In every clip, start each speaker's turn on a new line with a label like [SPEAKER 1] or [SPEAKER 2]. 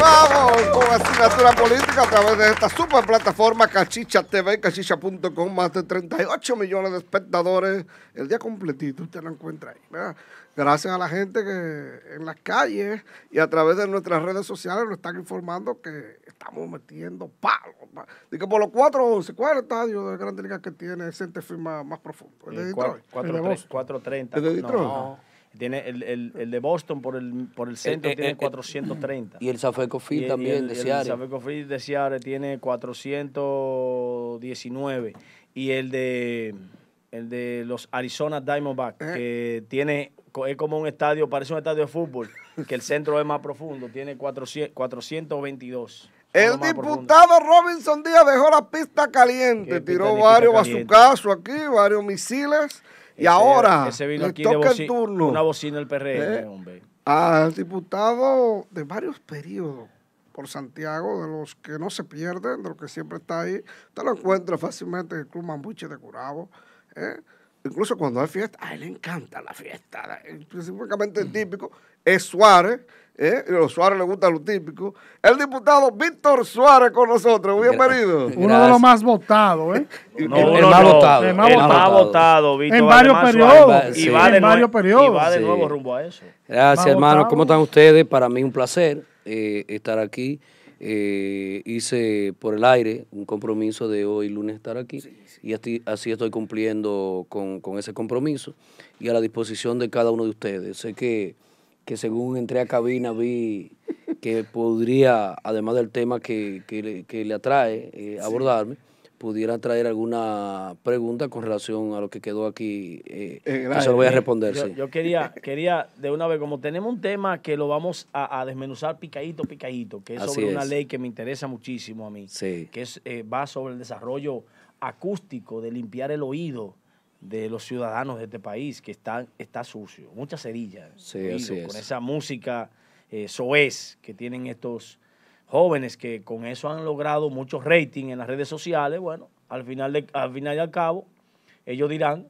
[SPEAKER 1] vamos con asignatura política a través de esta super plataforma Cachicha TV, cachicha.com, más de 38 millones de espectadores. El día completito, usted lo encuentra ahí. Gracias a la gente que en las calles y a través de nuestras redes sociales nos están informando que estamos metiendo palos. Dice que por los 411, ¿cuál es el estadio de gran Liga que tiene ese firma más profundo? El de eh, Detroit. 430.
[SPEAKER 2] Tiene el, de Boston por el, por el eh, centro eh, tiene 430. Eh, y el Safeco Field también de Seattle. El Safeco Field de Seattle tiene 419. Y el de, el de los Arizona Diamondbacks, que tiene, es como un estadio, parece un estadio de fútbol, que el centro es más profundo, tiene 422. El diputado
[SPEAKER 1] Robinson Díaz dejó la pista caliente, tiró varios a su caso aquí, varios misiles. Y ahora toca el turno. Una bocina
[SPEAKER 2] el PRM, e, eh, hombre.
[SPEAKER 1] Al diputado de varios periodos por Santiago, de los que no se pierden, de los que siempre está ahí. Usted lo encuentra fácilmente en el Club Mambuche de Curabo. ¿eh? incluso cuando hay fiesta, a él le encanta la fiesta, específicamente el típico, es Suárez, ¿eh? a los Suárez le gusta lo típico. El diputado Víctor Suárez con nosotros, bienvenido. Uno de los más
[SPEAKER 2] votados, ¿eh? el, más votado. El más, votado. Víctor. En varios periodos. Y, va en varios periodos. de nuevo rumbo a eso.
[SPEAKER 3] Gracias, hermano. ¿Cómo están ustedes? Para mí un placer eh, estar aquí. Eh, hice por el aire un compromiso de hoy lunes estar aquí y así, así, estoy cumpliendo con, ese compromiso y a la disposición de cada uno de ustedes. Sé que, que según entré a cabina vi que podría, además del tema que, que, le atrae, eh, abordarme pudiera traer alguna pregunta con relación a lo que quedó aquí, eh, eh lo voy a eh, responder.
[SPEAKER 2] Yo, quería, quería de una vez, como tenemos un tema que lo vamos a, desmenuzar picadito, picadito, que es sobre una ley que me interesa muchísimo a mí, que es, eh, va sobre el desarrollo acústico de limpiar el oído de los ciudadanos de este país, que está, está sucio, mucha cerilla con esa música soez que tienen estos jóvenes que con eso han logrado muchos rating en las redes sociales, bueno, al final, de, al final y al cabo, ellos dirán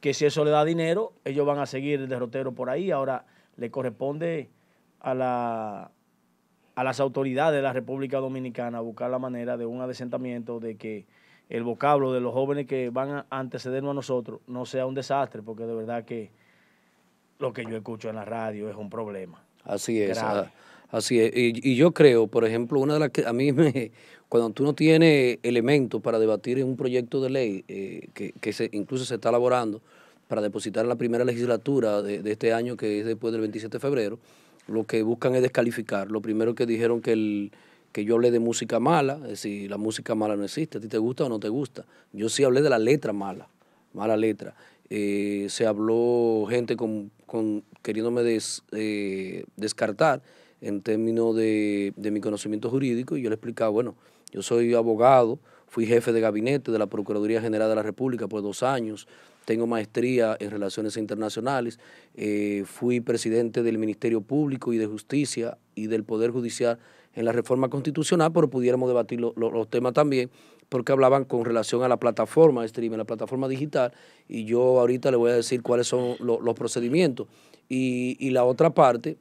[SPEAKER 2] que si eso le da dinero, ellos van a seguir el derrotero por ahí. Ahora le corresponde a, la, a las autoridades de la República Dominicana buscar la manera de un adesentamiento, de que el vocablo de los jóvenes que van a antecedernos a nosotros no sea un desastre, porque de verdad que lo que yo escucho en la radio es un problema.
[SPEAKER 3] Así es. Ah, Así es. Y, yo creo, por ejemplo, una de las que a mí me, cuando tú no tienes elementos para debatir en un proyecto de ley eh, que, se, incluso se está elaborando para depositar en la primera legislatura de, este año, que es después del 27 de febrero, lo que buscan es descalificar. Lo primero que dijeron que que yo hablé de música mala, es decir, la música mala no existe, a ti te gusta o no te gusta. Yo sí hablé de la letra mala, mala letra. Eh, se habló gente con, queriéndome eh, descartar en términos de, mi conocimiento jurídico y yo le explicaba, bueno, yo soy abogado, fui jefe de gabinete de la Procuraduría General de la República por dos años, tengo maestría en relaciones internacionales, eh, fui presidente del Ministerio Público y de Justicia y del Poder Judicial en la reforma constitucional, pero pudiéramos debatir los temas también, porque hablaban con relación a la plataforma streaming, la plataforma digital, y yo ahorita le voy a decir cuáles son los procedimientos. Y, y la otra parte,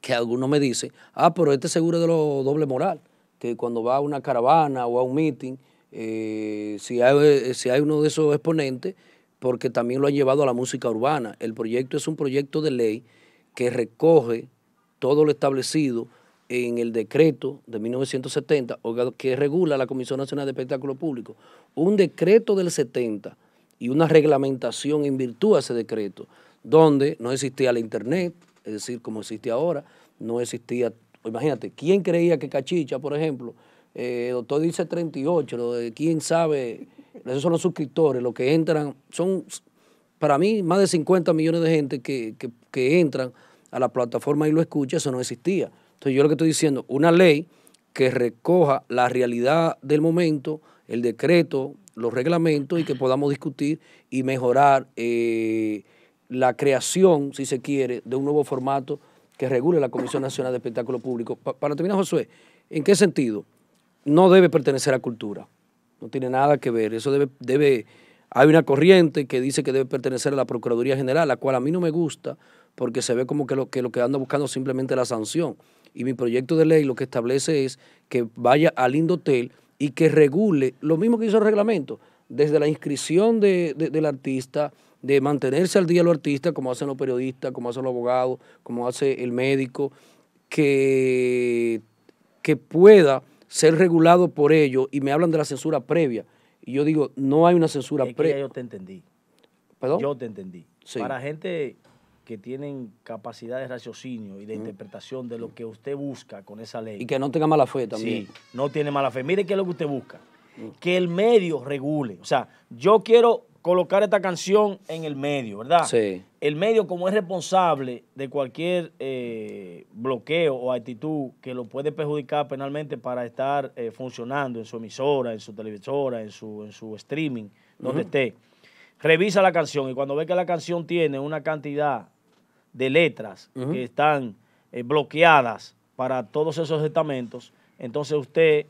[SPEAKER 3] que alguno me dice, ah, pero este seguro de lo doble moral, que cuando va a una caravana o a un meeting, eh, si, hay, eh, si hay uno de esos exponentes, porque también lo han llevado a la música urbana. El proyecto es un proyecto de ley que recoge todo lo establecido en el decreto de 1970 que regula la Comisión Nacional de Espectáculo Público. Un decreto del 70 y una reglamentación en virtud de ese decreto, donde no existía la internet, es decir, como existe ahora, no existía. Pues, imagínate, ¿quién creía que Cachicha, por ejemplo, eh, el doctor dice 38, lo de quién sabe, esos son los suscriptores, los que entran, son para mí más de 50 millones de gente que, entran a la plataforma y lo escucha eso no existía. Entonces yo lo que estoy diciendo, una ley que recoja la realidad del momento, el decreto, los reglamentos y que podamos discutir y mejorar eh, la creación, si se quiere, de un nuevo formato que regule la Comisión Nacional de Espectáculo Público. para terminar, Josué, ¿en qué sentido? No debe pertenecer a cultura, no tiene nada que ver, eso debe, debe, hay una corriente que dice que debe pertenecer a la Procuraduría General, la cual a mí no me gusta porque se ve como que lo que, lo anda buscando es simplemente la sanción. Y mi proyecto de ley lo que establece es que vaya al Indotel y que regule lo mismo que hizo el reglamento, desde la inscripción del artista, de mantenerse al día los artistas, como hacen los periodistas, como hacen los abogados, como hace el médico, que, que pueda ser regulado por ellos. Y me hablan de la censura previa. Y yo digo, no hay una censura previa. Yo te
[SPEAKER 2] entendí. ¿Perdón? Yo te entendí. Para gente que tienen capacidad de raciocinio y de interpretación de lo que usted busca con esa ley. Y que no tenga mala fe también. Sí, no tiene mala fe. Mire qué es lo que usted busca. Que el medio regule. O sea, yo quiero colocar esta canción en el medio, ¿verdad? Sí. El medio como es responsable de cualquier eh, bloqueo o actitud que lo puede perjudicar penalmente para estar eh, funcionando en su emisora, en su televisora, en su, en su streaming, donde esté. Revisa la canción y cuando ve que la canción tiene una cantidad de letras que están eh, bloqueadas para todos esos estamentos, entonces usted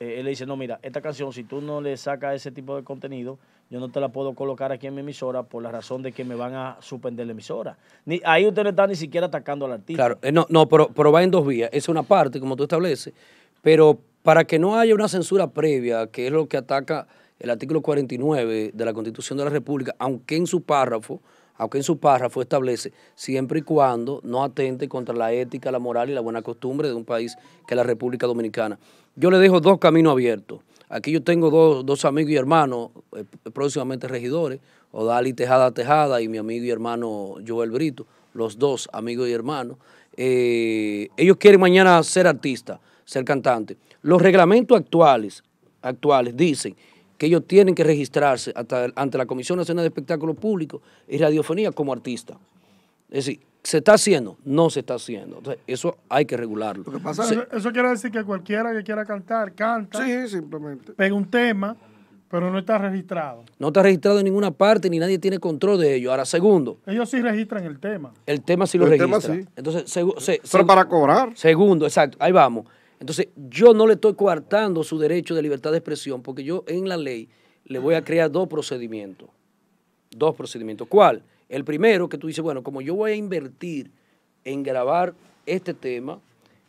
[SPEAKER 2] eh, él le dice, no, mira, esta canción, si tú no le sacas ese tipo de contenido, yo no te la puedo colocar aquí en mi emisora por la razón de que me van a suspender la emisora. Ni, ahí usted no está ni siquiera atacando al artista. Claro,
[SPEAKER 3] eh, no, no pero, pero va en dos vías. Es una parte, como tú estableces, pero para que no haya una censura previa, que es lo que ataca el artículo 49 de la Constitución de la República, aunque en su párrafo aunque en su párrafo establece siempre y cuando no atente contra la ética, la moral y la buena costumbre de un país que es la República Dominicana. Yo le dejo dos caminos abiertos. Aquí yo tengo dos, amigos y hermanos, eh, próximamente regidores, Odali Tejada Tejada y mi amigo y hermano Joel Brito, los dos amigos y hermanos. Eh, ellos quieren mañana ser artistas, ser cantantes. Los reglamentos actuales, actuales dicen que ellos tienen que registrarse ante la Comisión Nacional de Espectáculos Públicos y Radiofonía como artista. Es decir, ¿se está haciendo? No se está haciendo. Entonces, eso hay que regularlo. Lo que pasa,
[SPEAKER 2] eso, quiere decir que cualquiera que quiera cantar, canta. Sí, simplemente. Pega un tema, pero no está registrado.
[SPEAKER 3] No está registrado en ninguna parte, ni nadie tiene control de ello. Ahora, segundo.
[SPEAKER 2] Ellos sí registran el tema.
[SPEAKER 3] El tema sí lo el Tema sí. Entonces, se, pero para cobrar. Segundo, exacto. Ahí vamos. Entonces, yo no le estoy coartando su derecho de libertad de expresión, porque yo en la ley le voy a crear dos procedimientos. Dos procedimientos. ¿Cuál? El primero que tú dices, bueno, como yo voy a invertir en grabar este tema,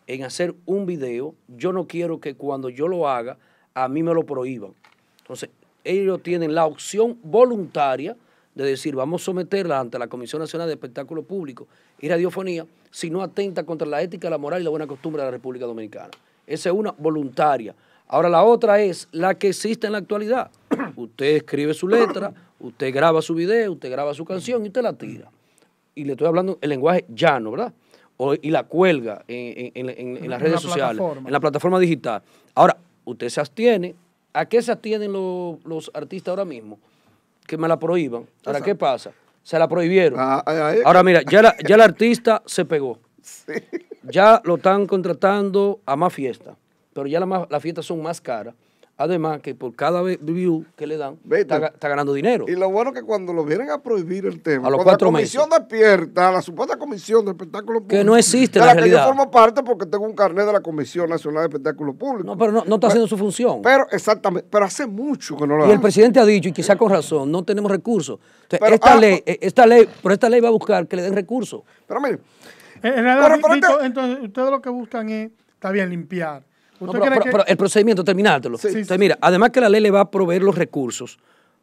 [SPEAKER 3] en hacer un video, yo no quiero que cuando yo lo haga, a mí me lo prohíban. Entonces, ellos tienen la opción voluntaria de decir vamos a someterla ante la Comisión Nacional de Espectáculo Público y Radiofonía si no atenta contra la ética, la moral y la buena costumbre de la República Dominicana. Esa es una voluntaria. Ahora la otra es la que existe en la actualidad. usted escribe su letra, usted graba su video, usted graba su canción y usted la tira. Y le estoy hablando el lenguaje llano, ¿verdad? y la cuelga en, las redes sociales, en la plataforma digital. Ahora, usted se abstiene. ¿A qué se abstienen los artistas ahora mismo? que me la prohíban. Ahora, ¿qué pasa? Se la prohibieron. Ah, ah, ah, Ahora, mira, ya, ya el artista se pegó. Ya lo están contratando a más fiestas, pero ya las fiestas son más caras. Además, que por cada
[SPEAKER 1] view que le dan, está, ganando dinero. Y lo bueno es que cuando lo vienen a prohibir el tema, a la comisión despierta, la supuesta comisión de espectáculos públicos. Que no existe, de la, realidad. que yo formo parte porque tengo un carnet de la Comisión Nacional de Espectáculos Públicos. No, pero no, está haciendo su función. Pero, exactamente, pero hace mucho que no lo Y el
[SPEAKER 3] presidente ha dicho, y quizá con razón, no tenemos recursos. pero, ah, eh, esta, ley, pero esta ley va a buscar que le den recursos. Pero mire. Eh, eh, en realidad,
[SPEAKER 2] entonces, ustedes lo que buscan es, está bien, limpiar el
[SPEAKER 3] procedimiento, terminártelo mira, además que la ley le va a proveer los recursos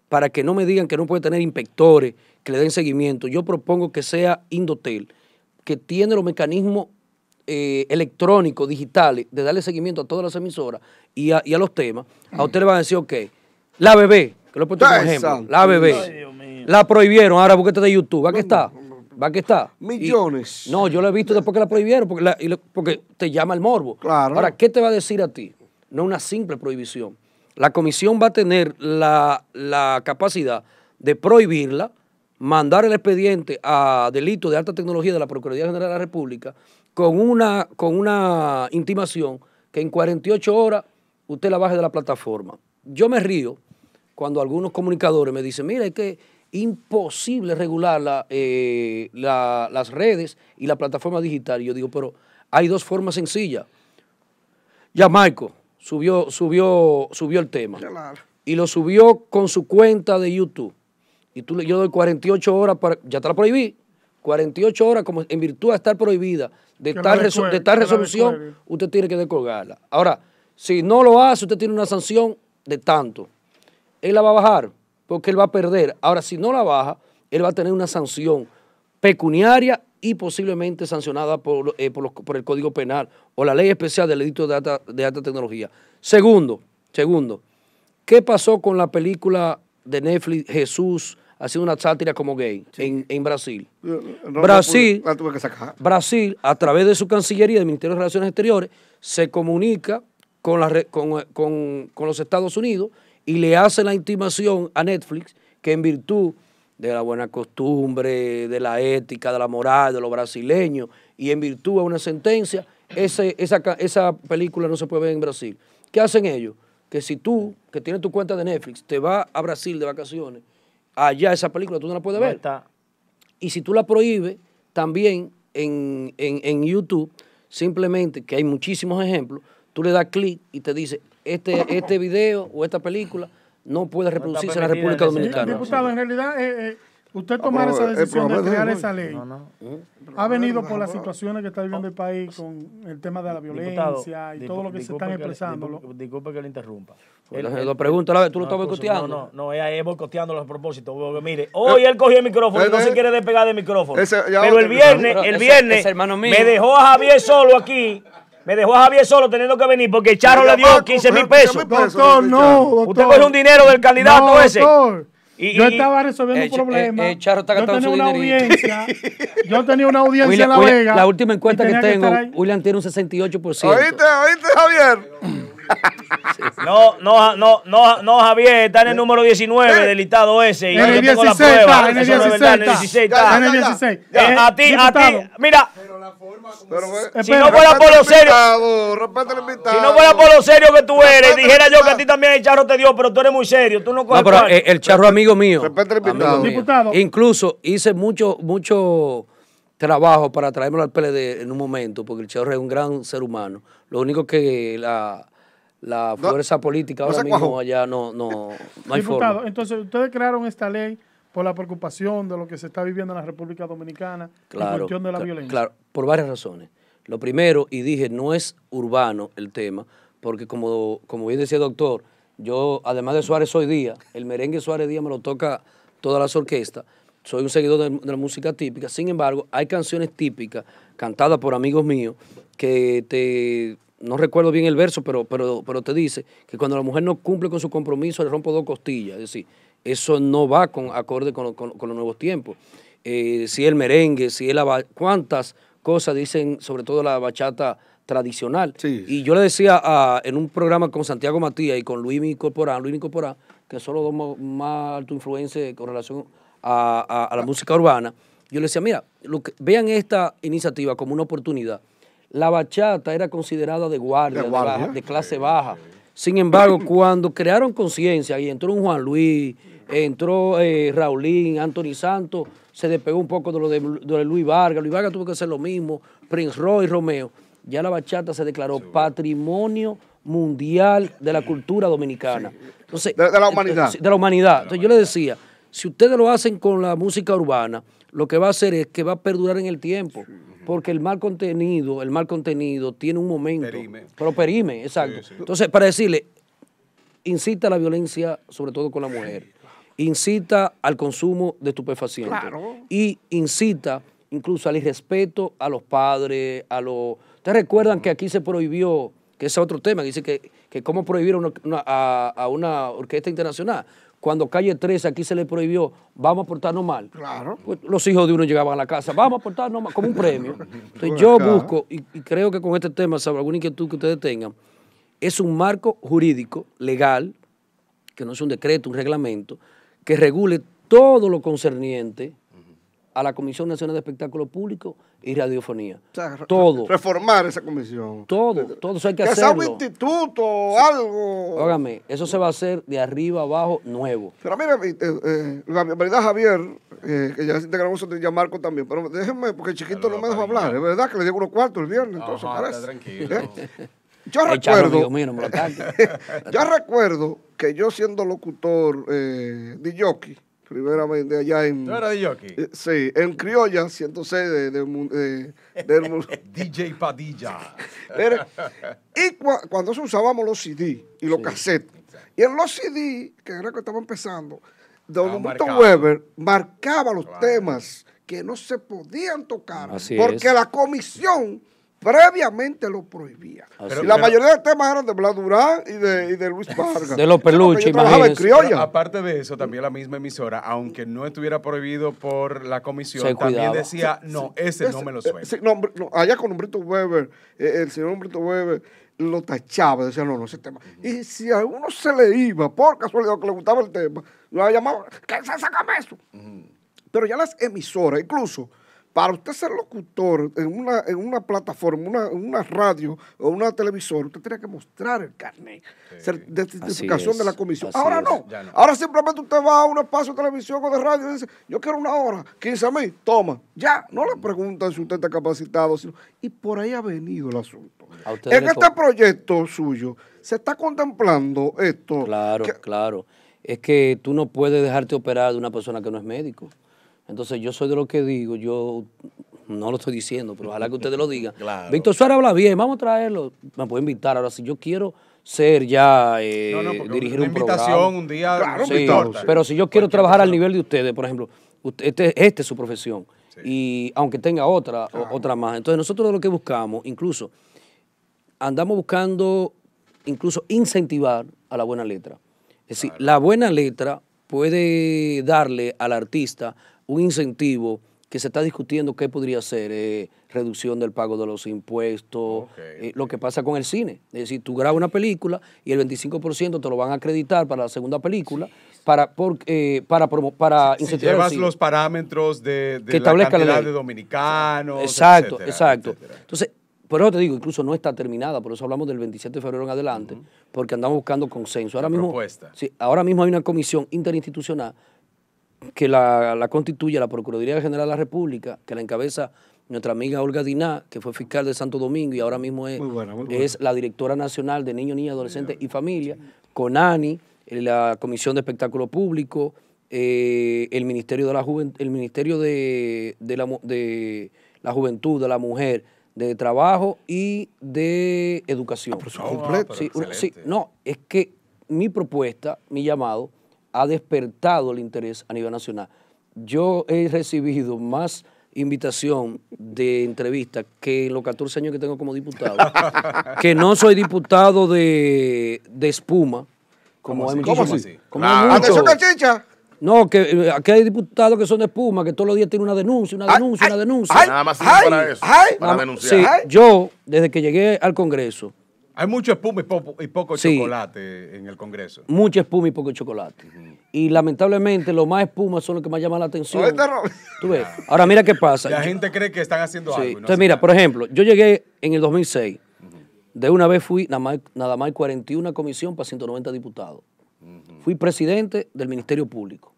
[SPEAKER 3] para que no me digan que no puede tener inspectores que le den seguimiento, yo propongo que sea Indotel, que tiene los mecanismos eh, electrónicos, digitales, de darle seguimiento a todas las emisoras y a, los temas. A usted le van a decir, ok, la bebé, que lo he puesto como ejemplo, la bebé, la prohibieron, ahora búsquete de YouTube, aquí está. Va que está. Millones. no, yo lo he visto después que la prohibieron, porque, porque te llama el morbo. Claro. Ahora, ¿qué te va a decir a ti? No una simple prohibición. La comisión va a tener la, capacidad de prohibirla, mandar el expediente a delito de alta tecnología de la Procuraduría General de la República con una, con una intimación que en 48 horas usted la baje de la plataforma. Yo me río cuando algunos comunicadores me dicen, mira, es que imposible regular eh, la, las redes y la plataforma digital. yo digo, pero hay dos formas sencillas. Ya Marco subió, subió, subió el tema. Y lo subió con su cuenta de YouTube. Y tú, yo doy 48 horas para... Ya te la prohibí. 48 horas como en virtud de estar prohibida de, de tal resolución, usted tiene que descolgarla. Ahora, si no lo hace, usted tiene una sanción de tanto. Él la va a bajar porque él va a perder. Ahora, si no la baja, él va a tener una sanción pecuniaria y posiblemente sancionada por, eh, por, el Código Penal o la Ley Especial del Edito de alta, Tecnología. Segundo, segundo, ¿qué pasó con la película de Netflix Jesús haciendo una sátira como gay en, Brasil?
[SPEAKER 1] Brasil,
[SPEAKER 3] Brasil, a través de su Cancillería, del Ministerio de Relaciones Exteriores, se comunica con, con los Estados Unidos y le hace la intimación a Netflix que en virtud de la buena costumbre, de la ética, de la moral de los brasileños y en virtud de una sentencia, ese, esa, esa película no se puede ver en Brasil. ¿Qué hacen ellos? Que si tú, que tienes tu cuenta de Netflix, te vas a Brasil de vacaciones, allá esa película tú no la puedes ver. y si tú la prohíbes, también en, en YouTube, simplemente, que hay muchísimos ejemplos, tú le das clic y te dice, este, este video o esta película no puede reproducirse en la República Dominicana. Diputado,
[SPEAKER 2] en realidad, eh, eh, usted tomar ah, esa decisión de crear esa ley ha venido por las situaciones que está viviendo el país con el tema de la violencia y todo lo que se están expresando. Disculpe que lo interrumpa. Lo pregunto lo pregunto, tú lo estás boicoteando. No, no, No es boicoteando los propósitos. mire, eh, hoy él cogió el micrófono, no se quiere despegar del micrófono. pero el viernes, el viernes, me dejó a Javier solo aquí me dejó a Javier solo teniendo que venir porque el Charro le dio 15 mil pesos. no, Usted cogió un dinero del candidato no, ese. Doctor.
[SPEAKER 3] yo estaba resolviendo eh, un problema. Eh, eh, charro está gastando tenía una
[SPEAKER 2] yo tenía una audiencia en La Vega. La última encuesta que tengo,
[SPEAKER 3] William tiene un 68%. ¿Oíste,
[SPEAKER 2] oíste, Javier? No, no, no, no, no, Javier, está en el número 19 ¿Eh? del listado ese. Y en el 16 está, en el 16 está. En el 16 eh, A ti, a ti, mira.
[SPEAKER 1] Eh, si no fuera por lo serio.
[SPEAKER 2] Si no fuera por lo serio que tú eres, dijera yo que a ti también el charro te dio, pero tú eres muy serio. Tú no coges. No, pero el charro
[SPEAKER 3] amigo mío. Diputado. Incluso hice mucho, mucho trabajo para traérmelo al PLD en un momento, porque el charro es un gran ser humano. Lo único que la la fuerza política ahora mismo allá no, no, no Diputado,
[SPEAKER 2] entonces ustedes crearon esta ley por la preocupación de lo que se está viviendo en la República Dominicana claro, cuestión de la violencia.
[SPEAKER 3] Claro, por varias razones. Lo primero, y dije, no es urbano el tema, porque como, como bien decía el doctor, yo, además de Suárez hoy Día, el merengue Suárez Día me lo toca todas las orquestas, soy un seguidor de la música típica, sin embargo, hay canciones típicas cantadas por amigos míos que te no recuerdo bien el verso, pero, pero, pero te dice que cuando la mujer no cumple con su compromiso le rompo dos costillas. Es decir, eso no va con acorde con, los nuevos tiempos. Eh, si el merengue, si el cuántas cosas dicen, sobre todo la bachata tradicional. Y yo le decía en un programa con Santiago Matías y con Luis Corporán, Luis incorpora que son los dos más altos influencia con relación a, la música urbana, yo le decía, mira, vean esta iniciativa como una oportunidad la bachata era considerada de guardia, de, clase baja. Sin embargo, cuando crearon conciencia y entró un Juan Luis, entró eh, Raulín, Anthony Santos, se despegó un poco de lo de, Luis Vargas. Luis Vargas tuvo que hacer lo mismo, Prince Roy, Romeo. Ya la bachata se declaró patrimonio mundial de la cultura dominicana. Entonces, eh, de, la humanidad. De la humanidad. Entonces yo le decía, si ustedes lo hacen con la música urbana, lo que va a hacer es que va a perdurar en el tiempo. Porque el mal contenido, el mal contenido tiene un momento. properime, Pero perime, exacto. Entonces, para decirle, incita a la violencia, sobre todo con la mujer. Incita al consumo de estupefacientes. Claro. Y incita incluso al irrespeto a los padres, a los... ¿Ustedes recuerdan que aquí se prohibió, que es otro tema, que dice que, que cómo prohibir a una orquesta internacional? Cuando calle 13 aquí se le prohibió, vamos a portarnos mal. Claro. Pues los hijos de uno llegaban a la casa, vamos a portarnos mal, como un premio. Entonces yo busco, y, creo que con este tema, sobre alguna inquietud que ustedes tengan, es un marco jurídico, legal, que no es un decreto, un reglamento, que regule todo lo concerniente a la Comisión Nacional de Espectáculo Público y Radiofonía.
[SPEAKER 1] todo. Reformar esa
[SPEAKER 3] comisión. Todo,
[SPEAKER 1] todo eso hay que, hacerlo. Que sea un instituto, algo. Óigame, eso se va a hacer de arriba abajo, nuevo. Pero mira, eh, eh, la verdad, Javier, eh, que ya se integramos ya Marco también, pero déjenme, porque el chiquito no me deja hablar. Es verdad que le digo unos cuartos el viernes, entonces Tranquilo. Yo recuerdo. recuerdo, mío, no me lo yo recuerdo que yo siendo locutor de jockey, Primeramente allá en. No era de eh, sí, en Criolla, 106 de, de, DJ Padilla. y cuando usábamos los CD y los cassettes. Y en los CD, que era que estaba empezando, Don Humberto Weber marcaba los temas que no se podían tocar. Así porque la comisión previamente lo prohibía. Ah, la mayoría de temas eran de Vlad Durán y de, Luis Vargas. De los peluches, Aparte de eso, también la misma emisora, aunque no estuviera prohibido por la comisión, también decía, no, ese, no me lo suena. allá con Humberto Weber, eh, el señor Humberto Weber, lo tachaba, decía, no, no, ese tema. Y si a uno se le iba, por casualidad, que le gustaba el tema, lo llamaba, ¿qué se saca eso? Pero ya las emisoras, incluso para usted ser locutor en una, plataforma, una, una radio o una televisora, usted tenía que mostrar el carnet de certificación de la comisión. Ahora no. Ahora simplemente usted va a un espacio de televisión o de radio y dice, yo quiero una hora, 15 mil, toma. Ya, no le preguntan si usted está capacitado. y por ahí ha venido el asunto. En este proyecto suyo, ¿se está contemplando esto? Claro, claro.
[SPEAKER 3] Es que tú no puedes dejarte operar de una persona que no es médico. Entonces yo soy de lo que digo, yo no lo estoy diciendo, pero ojalá que ustedes lo digan. Víctor Suárez habla bien, vamos a traerlo. Me puede invitar ahora si yo quiero ser ya eh, dirigir una invitación
[SPEAKER 1] un día claro, Víctor, pero
[SPEAKER 3] si yo quiero trabajar al nivel de ustedes por ejemplo esta este, es su profesión y aunque tenga otra otra más entonces nosotros lo que buscamos incluso andamos buscando incluso incentivar a la buena letra es decir la buena letra puede darle al artista un incentivo que se está discutiendo qué podría ser eh, reducción del pago de los impuestos, eh, lo que pasa con el cine. Es decir, tú grabas una película y el 25% te lo van a acreditar para la segunda película para, para, incentivar. llevas los
[SPEAKER 1] parámetros de, la cantidad de dominicanos. Exacto, exacto.
[SPEAKER 3] Entonces, por eso te digo, incluso no está terminada, por eso hablamos del 27 de febrero en adelante, porque andamos buscando consenso. Ahora ahora mismo hay una comisión interinstitucional que la, la constituye la Procuraduría General de la República, que la encabeza nuestra amiga Olga Diná, que fue fiscal de Santo Domingo y ahora mismo es, la directora nacional de Niños, Niñas, Adolescentes y Familia, CONANI, la Comisión de Espectáculo Público, eh, el Ministerio de la Juventud, el Ministerio de, de, la, de la Juventud, de la Mujer, de Trabajo y de Educación. Ah, completo. sí, no, es que mi propuesta, mi llamado, ha despertado el interés a nivel nacional. Yo he recibido más invitación de entrevista que en los 14 años que tengo como diputado, que no soy diputado de, espuma, como ¿Cómo así? ¿Cómo así? Ah, no, que eh, aquí hay diputados que son de espuma, que todos los días tienen una denuncia, una denuncia, una denuncia. Nada más para
[SPEAKER 1] eso, para denunciar.
[SPEAKER 3] yo, desde que llegué al Congreso, hay mucho espuma y
[SPEAKER 1] poco, chocolate en el Congreso. Mucha
[SPEAKER 3] espuma y poco chocolate. Y lamentablemente, lo más espuma son los que más llaman la atención. Este ¿Tú ves? Ahora, mira qué pasa. La gente
[SPEAKER 1] cree que están haciendo algo. Entonces, mira, por ejemplo,
[SPEAKER 3] yo llegué en el 2006. De una vez fui nada más, nada más 41 comisión para 190 diputados. Fui presidente del Ministerio Público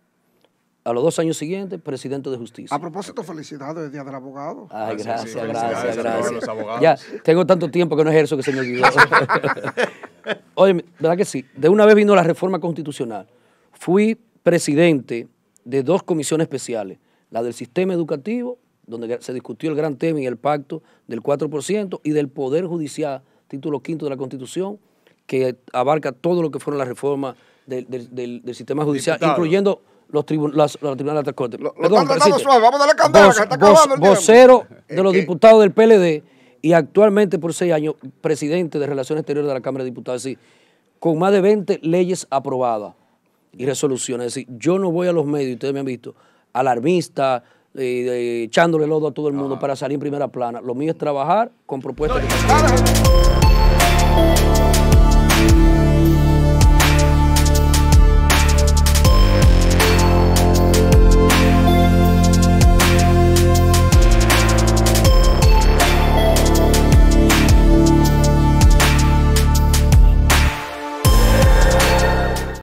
[SPEAKER 3] a los dos años siguientes, presidente de justicia. A
[SPEAKER 1] propósito, felicidades el Día del Abogado. Ay, gracias, gracias, gracias. ya,
[SPEAKER 3] tengo tanto tiempo que no ejerzo que se me olvidó. Oye, ¿verdad que sí? De una vez vino la reforma constitucional. Fui presidente de dos comisiones especiales, la del sistema educativo, donde se discutió el gran tema y el pacto del 4%, y del Poder Judicial, título quinto de la Constitución, que abarca todo lo que fueron las reformas del, sistema judicial, incluyendo los tribunales de la Corte. Lo, vamos a la candela, que está acabando el Vocero de los eh, diputados del PLD y actualmente por seis años presidente de Relaciones Exteriores de la Cámara de Diputados. Es con más de 20 leyes aprobadas y resoluciones. Es decir, yo no voy a los medios, ustedes me han visto, alarmista, eh, echándole lodo a todo el mundo para salir en primera plana. Lo mío es trabajar con propuestas.